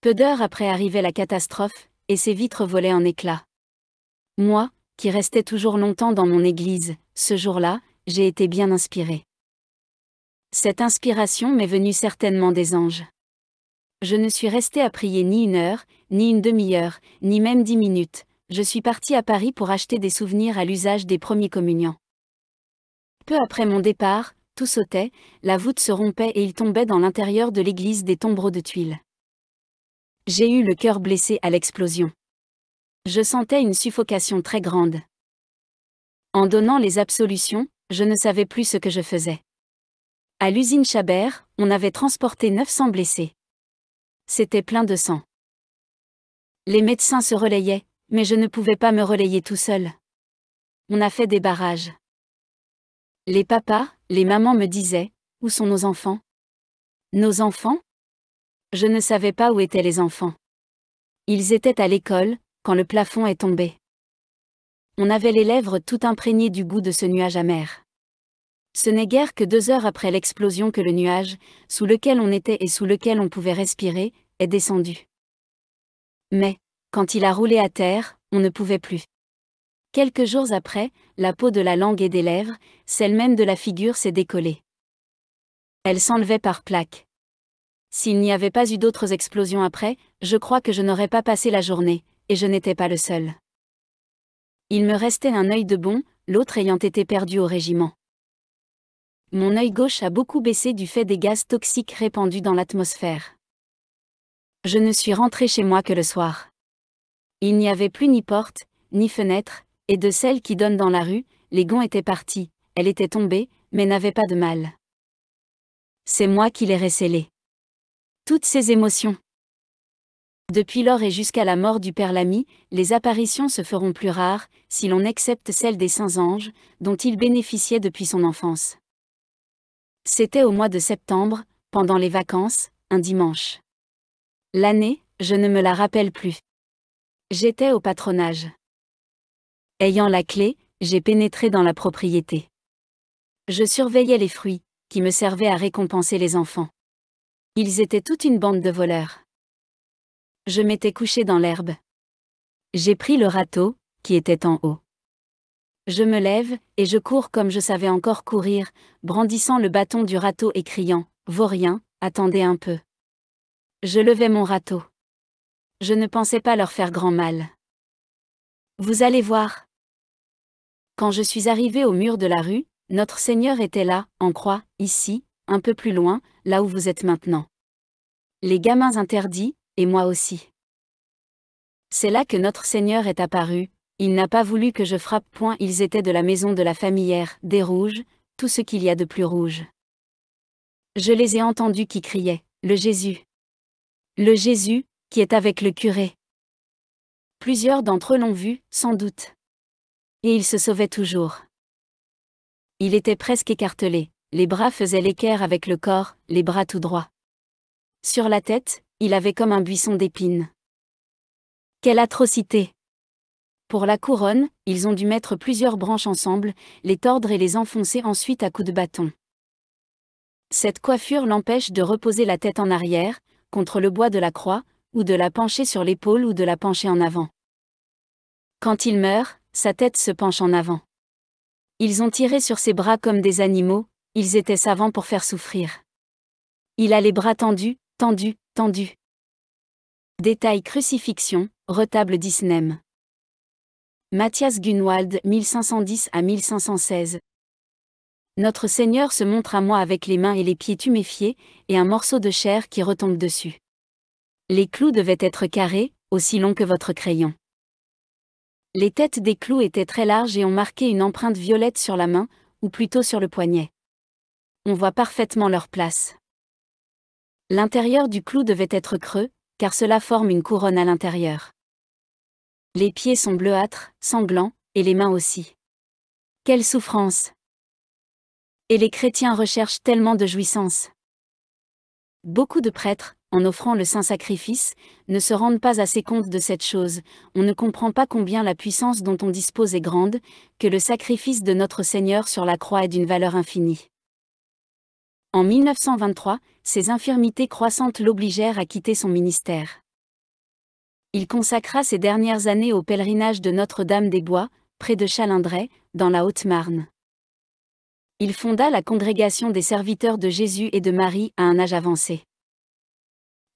Peu d'heures après arrivait la catastrophe, et ses vitres volaient en éclats. Moi, qui restais toujours longtemps dans mon église, ce jour-là, j'ai été bien inspiré. Cette inspiration m'est venue certainement des anges. Je ne suis resté à prier ni une heure, ni une demi-heure, ni même dix minutes. Je suis parti à Paris pour acheter des souvenirs à l'usage des premiers communiants. Peu après mon départ, tout sautait, la voûte se rompait et il tombait dans l'intérieur de l'église des tombereaux de tuiles. J'ai eu le cœur blessé à l'explosion. Je sentais une suffocation très grande. En donnant les absolutions, je ne savais plus ce que je faisais. À l'usine Chabert, on avait transporté 900 blessés. C'était plein de sang. Les médecins se relayaient, mais je ne pouvais pas me relayer tout seul. On a fait des barrages. Les papas, les mamans me disaient, où sont nos enfants Nos enfants Je ne savais pas où étaient les enfants. Ils étaient à l'école, quand le plafond est tombé. On avait les lèvres tout imprégnées du goût de ce nuage amer. Ce n'est guère que deux heures après l'explosion que le nuage, sous lequel on était et sous lequel on pouvait respirer, est descendu. Mais, quand il a roulé à terre, on ne pouvait plus. Quelques jours après, la peau de la langue et des lèvres, celle même de la figure s'est décollée. Elle s'enlevait par plaques. S'il n'y avait pas eu d'autres explosions après, je crois que je n'aurais pas passé la journée, et je n'étais pas le seul. Il me restait un œil de bon, l'autre ayant été perdu au régiment. Mon œil gauche a beaucoup baissé du fait des gaz toxiques répandus dans l'atmosphère. Je ne suis rentré chez moi que le soir. Il n'y avait plus ni porte, ni fenêtre, et de celles qui donne dans la rue, les gonds étaient partis, elle était tombée, mais n'avait pas de mal. C'est moi qui l'ai récélée. Toutes ces émotions. Depuis lors et jusqu'à la mort du Père Lamy, les apparitions se feront plus rares, si l'on accepte celles des saints anges, dont il bénéficiait depuis son enfance. C'était au mois de septembre, pendant les vacances, un dimanche. L'année, je ne me la rappelle plus. J'étais au patronage. Ayant la clé, j'ai pénétré dans la propriété. Je surveillais les fruits, qui me servaient à récompenser les enfants. Ils étaient toute une bande de voleurs. Je m'étais couché dans l'herbe. J'ai pris le râteau, qui était en haut. Je me lève, et je cours comme je savais encore courir, brandissant le bâton du râteau et criant Vaurien, attendez un peu. Je levais mon râteau. Je ne pensais pas leur faire grand mal. Vous allez voir. Quand je suis arrivé au mur de la rue, notre Seigneur était là, en croix, ici, un peu plus loin, là où vous êtes maintenant. Les gamins interdits, et moi aussi. C'est là que notre Seigneur est apparu, il n'a pas voulu que je frappe point ils étaient de la maison de la familière, des rouges, tout ce qu'il y a de plus rouge. Je les ai entendus qui criaient, le Jésus. Le Jésus, qui est avec le curé. Plusieurs d'entre eux l'ont vu, sans doute. Et il se sauvait toujours. Il était presque écartelé, les bras faisaient l'équerre avec le corps, les bras tout droits. Sur la tête, il avait comme un buisson d'épines. Quelle atrocité pour la couronne, ils ont dû mettre plusieurs branches ensemble, les tordre et les enfoncer ensuite à coups de bâton. Cette coiffure l'empêche de reposer la tête en arrière, contre le bois de la croix, ou de la pencher sur l'épaule ou de la pencher en avant. Quand il meurt, sa tête se penche en avant. Ils ont tiré sur ses bras comme des animaux, ils étaient savants pour faire souffrir. Il a les bras tendus, tendus, tendus. Détail crucifixion, retable d'Isnem. Matthias Gunwald 1510 à 1516. Notre Seigneur se montre à moi avec les mains et les pieds tuméfiés, et un morceau de chair qui retombe dessus. Les clous devaient être carrés, aussi longs que votre crayon. Les têtes des clous étaient très larges et ont marqué une empreinte violette sur la main, ou plutôt sur le poignet. On voit parfaitement leur place. L'intérieur du clou devait être creux, car cela forme une couronne à l'intérieur. Les pieds sont bleuâtres, sanglants, et les mains aussi. Quelle souffrance Et les chrétiens recherchent tellement de jouissance. Beaucoup de prêtres, en offrant le Saint-Sacrifice, ne se rendent pas assez compte de cette chose, on ne comprend pas combien la puissance dont on dispose est grande, que le sacrifice de notre Seigneur sur la croix est d'une valeur infinie. En 1923, ses infirmités croissantes l'obligèrent à quitter son ministère il consacra ses dernières années au pèlerinage de Notre-Dame-des-Bois, près de Chalindray, dans la Haute-Marne. Il fonda la Congrégation des serviteurs de Jésus et de Marie à un âge avancé.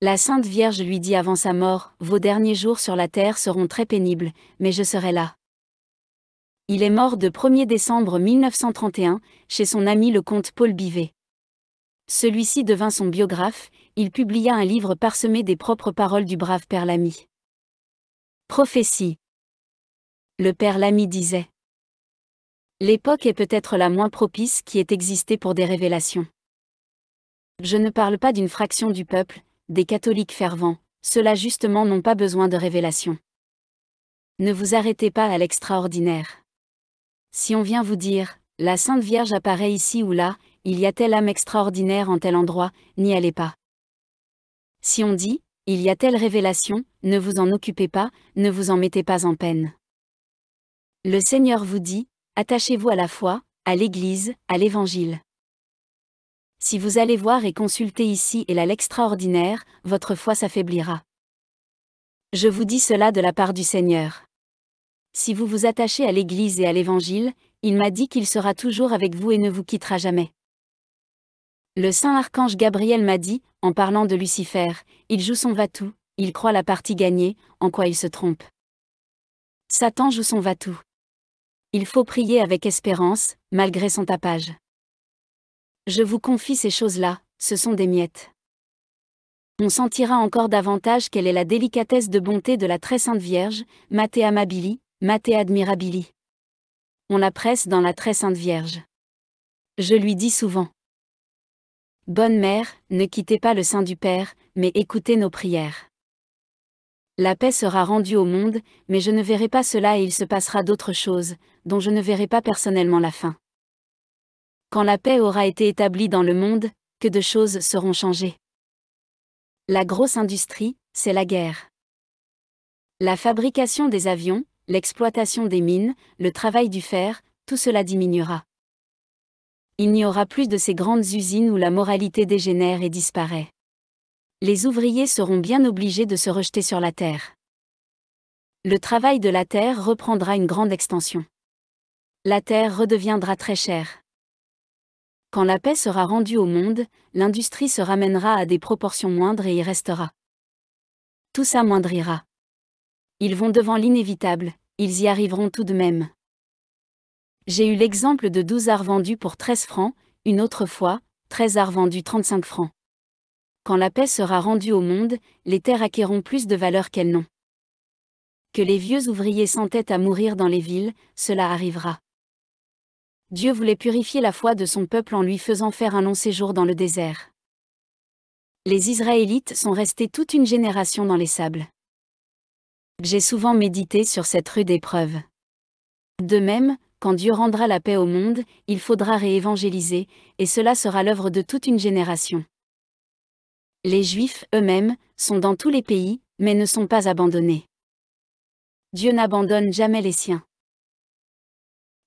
La Sainte Vierge lui dit avant sa mort, Vos derniers jours sur la terre seront très pénibles, mais je serai là. Il est mort le 1er décembre 1931, chez son ami le comte Paul Bivet. Celui-ci devint son biographe, il publia un livre parsemé des propres paroles du brave Père Lamy. Prophétie. Le père Lamy disait. L'époque est peut-être la moins propice qui ait existé pour des révélations. Je ne parle pas d'une fraction du peuple, des catholiques fervents, ceux-là justement n'ont pas besoin de révélations. Ne vous arrêtez pas à l'extraordinaire. Si on vient vous dire, la Sainte Vierge apparaît ici ou là, il y a telle âme extraordinaire en tel endroit, n'y allez pas. Si on dit, il y a telle révélation, ne vous en occupez pas, ne vous en mettez pas en peine. Le Seigneur vous dit, attachez-vous à la foi, à l'Église, à l'Évangile. Si vous allez voir et consulter ici et là l'extraordinaire, votre foi s'affaiblira. Je vous dis cela de la part du Seigneur. Si vous vous attachez à l'Église et à l'Évangile, il m'a dit qu'il sera toujours avec vous et ne vous quittera jamais. Le saint archange Gabriel m'a dit, en parlant de Lucifer, il joue son vatou, il croit la partie gagnée, en quoi il se trompe. Satan joue son vatou. Il faut prier avec espérance, malgré son tapage. Je vous confie ces choses-là, ce sont des miettes. On sentira encore davantage quelle est la délicatesse de bonté de la très sainte Vierge, Mate amabili, Mate admirabili. On la presse dans la très sainte Vierge. Je lui dis souvent. Bonne Mère, ne quittez pas le sein du Père, mais écoutez nos prières. La paix sera rendue au monde, mais je ne verrai pas cela et il se passera d'autres choses, dont je ne verrai pas personnellement la fin. Quand la paix aura été établie dans le monde, que de choses seront changées. La grosse industrie, c'est la guerre. La fabrication des avions, l'exploitation des mines, le travail du fer, tout cela diminuera il n'y aura plus de ces grandes usines où la moralité dégénère et disparaît. Les ouvriers seront bien obligés de se rejeter sur la terre. Le travail de la terre reprendra une grande extension. La terre redeviendra très chère. Quand la paix sera rendue au monde, l'industrie se ramènera à des proportions moindres et y restera. Tout s'amoindrira. Ils vont devant l'inévitable, ils y arriveront tout de même. J'ai eu l'exemple de 12 arts vendus pour 13 francs, une autre fois, 13 arts vendus 35 francs. Quand la paix sera rendue au monde, les terres acquerront plus de valeur qu'elles n'ont. Que les vieux ouvriers s'entêtent à mourir dans les villes, cela arrivera. Dieu voulait purifier la foi de son peuple en lui faisant faire un long séjour dans le désert. Les Israélites sont restés toute une génération dans les sables. J'ai souvent médité sur cette rude épreuve. De même, quand Dieu rendra la paix au monde, il faudra réévangéliser, et cela sera l'œuvre de toute une génération. Les Juifs, eux-mêmes, sont dans tous les pays, mais ne sont pas abandonnés. Dieu n'abandonne jamais les siens.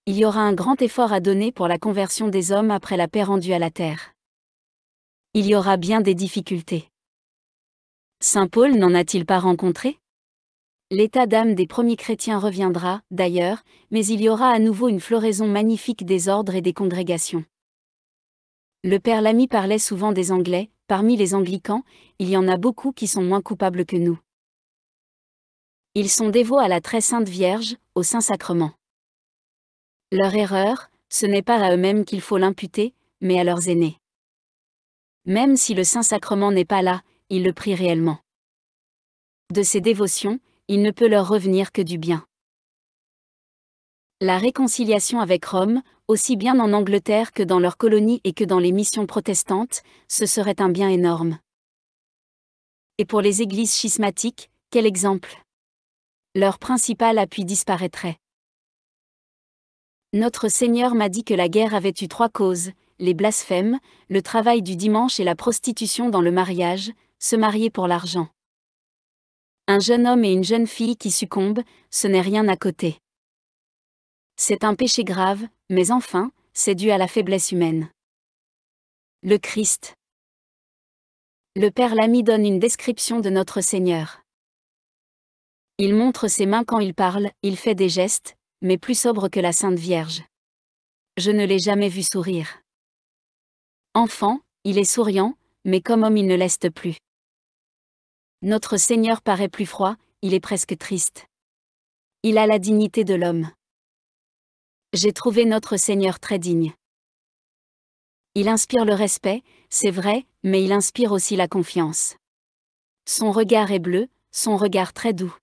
Il y aura un grand effort à donner pour la conversion des hommes après la paix rendue à la terre. Il y aura bien des difficultés. Saint Paul n'en a-t-il pas rencontré L'état d'âme des premiers chrétiens reviendra, d'ailleurs, mais il y aura à nouveau une floraison magnifique des ordres et des congrégations. Le père Lamy parlait souvent des Anglais, parmi les Anglicans, il y en a beaucoup qui sont moins coupables que nous. Ils sont dévots à la très sainte Vierge, au Saint-Sacrement. Leur erreur, ce n'est pas à eux-mêmes qu'il faut l'imputer, mais à leurs aînés. Même si le Saint-Sacrement n'est pas là, ils le prient réellement. De ces dévotions, il ne peut leur revenir que du bien. La réconciliation avec Rome, aussi bien en Angleterre que dans leurs colonies et que dans les missions protestantes, ce serait un bien énorme. Et pour les églises schismatiques, quel exemple Leur principal appui disparaîtrait. Notre Seigneur m'a dit que la guerre avait eu trois causes, les blasphèmes, le travail du dimanche et la prostitution dans le mariage, se marier pour l'argent un jeune homme et une jeune fille qui succombent, ce n'est rien à côté. C'est un péché grave, mais enfin, c'est dû à la faiblesse humaine. Le Christ. Le Père Lamy donne une description de notre Seigneur. Il montre ses mains quand il parle, il fait des gestes, mais plus sobre que la Sainte Vierge. Je ne l'ai jamais vu sourire. Enfant, il est souriant, mais comme homme il ne l'est plus. Notre Seigneur paraît plus froid, il est presque triste. Il a la dignité de l'homme. J'ai trouvé notre Seigneur très digne. Il inspire le respect, c'est vrai, mais il inspire aussi la confiance. Son regard est bleu, son regard très doux.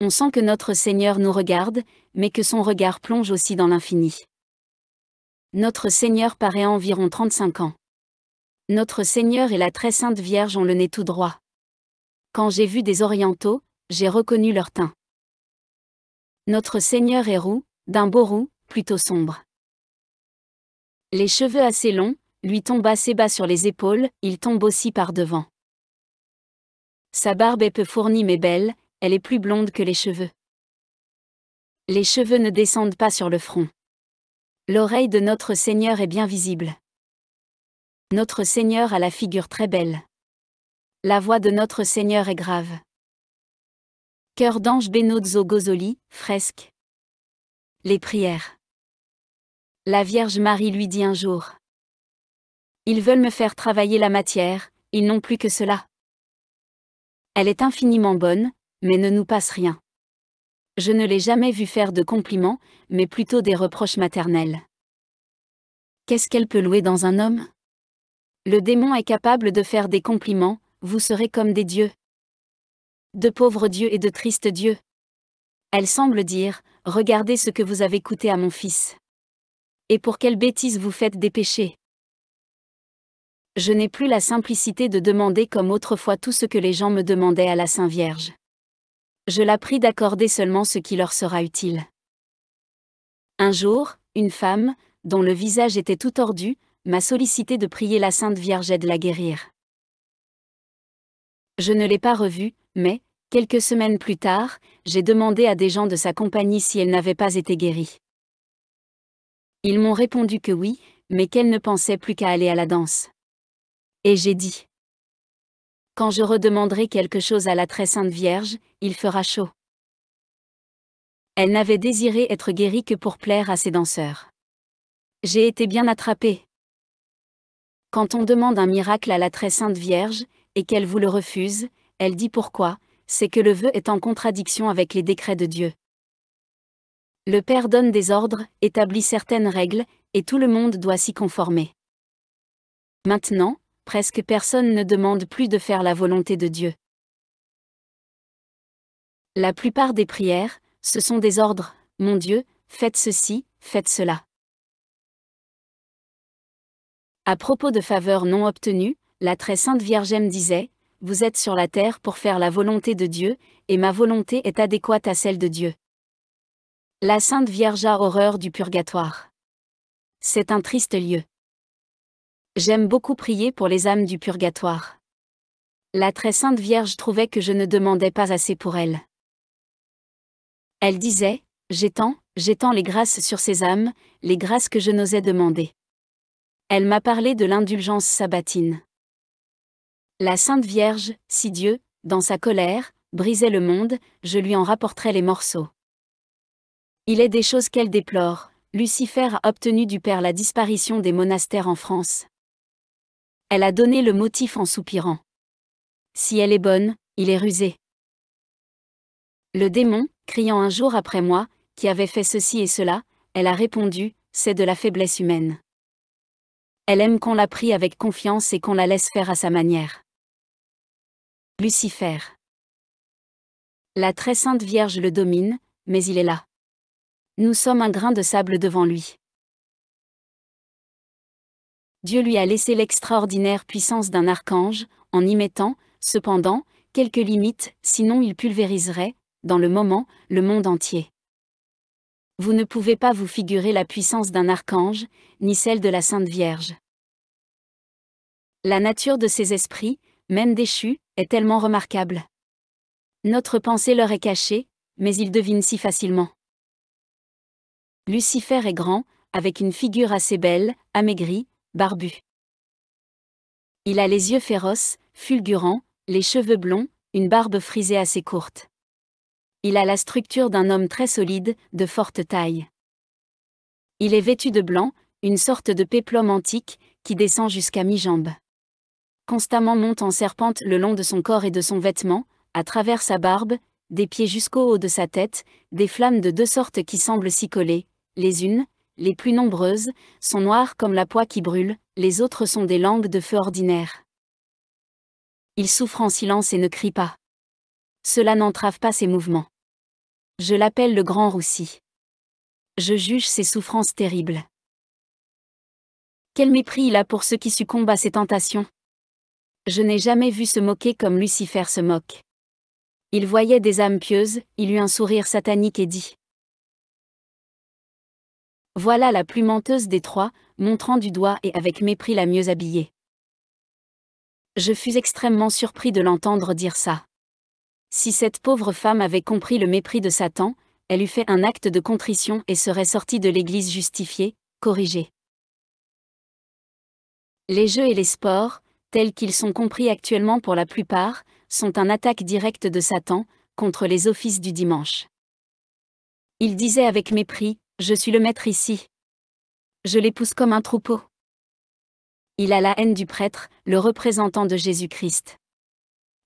On sent que notre Seigneur nous regarde, mais que son regard plonge aussi dans l'infini. Notre Seigneur paraît environ 35 ans. Notre Seigneur et la très sainte Vierge ont le nez tout droit. Quand j'ai vu des orientaux, j'ai reconnu leur teint. Notre Seigneur est roux, d'un beau roux, plutôt sombre. Les cheveux assez longs, lui tombent assez bas sur les épaules, il tombe aussi par devant. Sa barbe est peu fournie mais belle, elle est plus blonde que les cheveux. Les cheveux ne descendent pas sur le front. L'oreille de notre Seigneur est bien visible. Notre Seigneur a la figure très belle. La voix de notre Seigneur est grave. Cœur d'ange Benozzo Gozzoli, fresque. Les prières. La Vierge Marie lui dit un jour. Ils veulent me faire travailler la matière, ils n'ont plus que cela. Elle est infiniment bonne, mais ne nous passe rien. Je ne l'ai jamais vue faire de compliments, mais plutôt des reproches maternels. Qu'est-ce qu'elle peut louer dans un homme Le démon est capable de faire des compliments, vous serez comme des dieux. De pauvres dieux et de tristes dieux. Elle semble dire, regardez ce que vous avez coûté à mon fils. Et pour quelle bêtise vous faites des péchés Je n'ai plus la simplicité de demander comme autrefois tout ce que les gens me demandaient à la Sainte Vierge. Je la prie d'accorder seulement ce qui leur sera utile. Un jour, une femme, dont le visage était tout tordu, m'a sollicité de prier la Sainte Vierge de la guérir. Je ne l'ai pas revue, mais, quelques semaines plus tard, j'ai demandé à des gens de sa compagnie si elle n'avait pas été guérie. Ils m'ont répondu que oui, mais qu'elle ne pensait plus qu'à aller à la danse. Et j'ai dit. Quand je redemanderai quelque chose à la très sainte Vierge, il fera chaud. Elle n'avait désiré être guérie que pour plaire à ses danseurs. J'ai été bien attrapée. Quand on demande un miracle à la très sainte Vierge, et qu'elle vous le refuse, elle dit pourquoi, c'est que le vœu est en contradiction avec les décrets de Dieu. Le Père donne des ordres, établit certaines règles, et tout le monde doit s'y conformer. Maintenant, presque personne ne demande plus de faire la volonté de Dieu. La plupart des prières, ce sont des ordres, mon Dieu, faites ceci, faites cela. À propos de faveurs non obtenues, la très sainte Vierge me disait, Vous êtes sur la terre pour faire la volonté de Dieu, et ma volonté est adéquate à celle de Dieu. La Sainte Vierge a horreur du purgatoire. C'est un triste lieu. J'aime beaucoup prier pour les âmes du purgatoire. La très sainte Vierge trouvait que je ne demandais pas assez pour elle. Elle disait, J'étends, j'étends les grâces sur ces âmes, les grâces que je n'osais demander. Elle m'a parlé de l'indulgence sabbatine. La Sainte Vierge, si Dieu, dans sa colère, brisait le monde, je lui en rapporterai les morceaux. Il est des choses qu'elle déplore. Lucifer a obtenu du Père la disparition des monastères en France. Elle a donné le motif en soupirant. Si elle est bonne, il est rusé. Le démon, criant un jour après moi, qui avait fait ceci et cela, elle a répondu, c'est de la faiblesse humaine. Elle aime qu'on la prie avec confiance et qu'on la laisse faire à sa manière. Lucifer. La très sainte Vierge le domine, mais il est là. Nous sommes un grain de sable devant lui. Dieu lui a laissé l'extraordinaire puissance d'un archange, en y mettant, cependant, quelques limites, sinon il pulvériserait, dans le moment, le monde entier. Vous ne pouvez pas vous figurer la puissance d'un archange, ni celle de la Sainte Vierge. La nature de ces esprits, même déchus, est tellement remarquable. Notre pensée leur est cachée, mais ils devinent si facilement. Lucifer est grand, avec une figure assez belle, amaigrie, barbue. Il a les yeux féroces, fulgurants, les cheveux blonds, une barbe frisée assez courte. Il a la structure d'un homme très solide, de forte taille. Il est vêtu de blanc, une sorte de péplum antique, qui descend jusqu'à mi-jambe constamment monte en serpente le long de son corps et de son vêtement, à travers sa barbe, des pieds jusqu'au haut de sa tête, des flammes de deux sortes qui semblent s'y coller, les unes, les plus nombreuses, sont noires comme la poix qui brûle, les autres sont des langues de feu ordinaires. Il souffre en silence et ne crie pas. Cela n'entrave pas ses mouvements. Je l'appelle le grand roussi. Je juge ses souffrances terribles. Quel mépris il a pour ceux qui succombent à ses tentations. Je n'ai jamais vu se moquer comme Lucifer se moque. Il voyait des âmes pieuses, il eut un sourire satanique et dit Voilà la plus menteuse des trois, montrant du doigt et avec mépris la mieux habillée. Je fus extrêmement surpris de l'entendre dire ça. Si cette pauvre femme avait compris le mépris de Satan, elle eût fait un acte de contrition et serait sortie de l'Église justifiée, corrigée. Les jeux et les sports, tels qu'ils sont compris actuellement pour la plupart, sont un attaque directe de Satan, contre les offices du dimanche. Il disait avec mépris, Je suis le maître ici. Je les pousse comme un troupeau. Il a la haine du prêtre, le représentant de Jésus-Christ.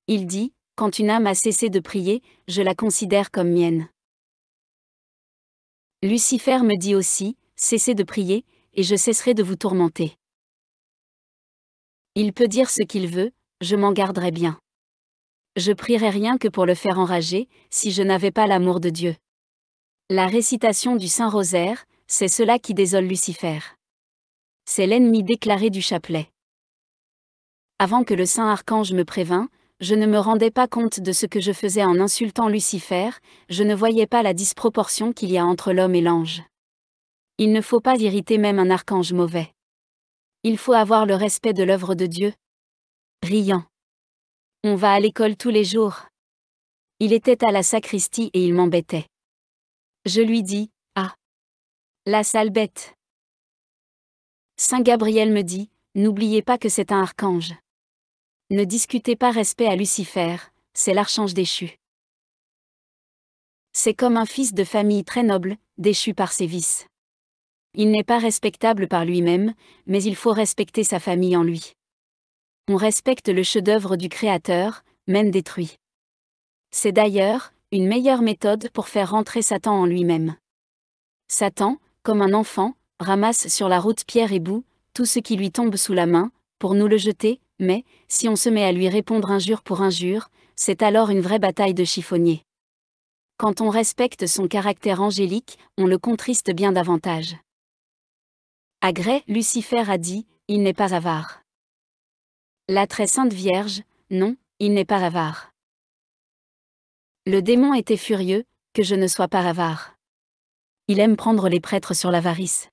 Il dit, Quand une âme a cessé de prier, je la considère comme mienne. Lucifer me dit aussi, Cessez de prier, et je cesserai de vous tourmenter. Il peut dire ce qu'il veut, je m'en garderai bien. Je prierai rien que pour le faire enrager, si je n'avais pas l'amour de Dieu. La récitation du Saint Rosaire, c'est cela qui désole Lucifer. C'est l'ennemi déclaré du chapelet. Avant que le Saint Archange me prévint, je ne me rendais pas compte de ce que je faisais en insultant Lucifer, je ne voyais pas la disproportion qu'il y a entre l'homme et l'ange. Il ne faut pas irriter même un archange mauvais. Il faut avoir le respect de l'œuvre de Dieu. Riant. On va à l'école tous les jours. Il était à la sacristie et il m'embêtait. Je lui dis, ah. La sale bête. Saint Gabriel me dit, n'oubliez pas que c'est un archange. Ne discutez pas respect à Lucifer, c'est l'archange déchu. C'est comme un fils de famille très noble, déchu par ses vices. Il n'est pas respectable par lui-même, mais il faut respecter sa famille en lui. On respecte le chef-d'œuvre du Créateur, même détruit. C'est d'ailleurs une meilleure méthode pour faire rentrer Satan en lui-même. Satan, comme un enfant, ramasse sur la route pierre et boue, tout ce qui lui tombe sous la main, pour nous le jeter, mais, si on se met à lui répondre injure pour injure, c'est alors une vraie bataille de chiffonnier. Quand on respecte son caractère angélique, on le contriste bien davantage. À Grès, Lucifer a dit, il n'est pas avare. La très sainte Vierge, non, il n'est pas avare. Le démon était furieux, que je ne sois pas avare. Il aime prendre les prêtres sur l'avarice.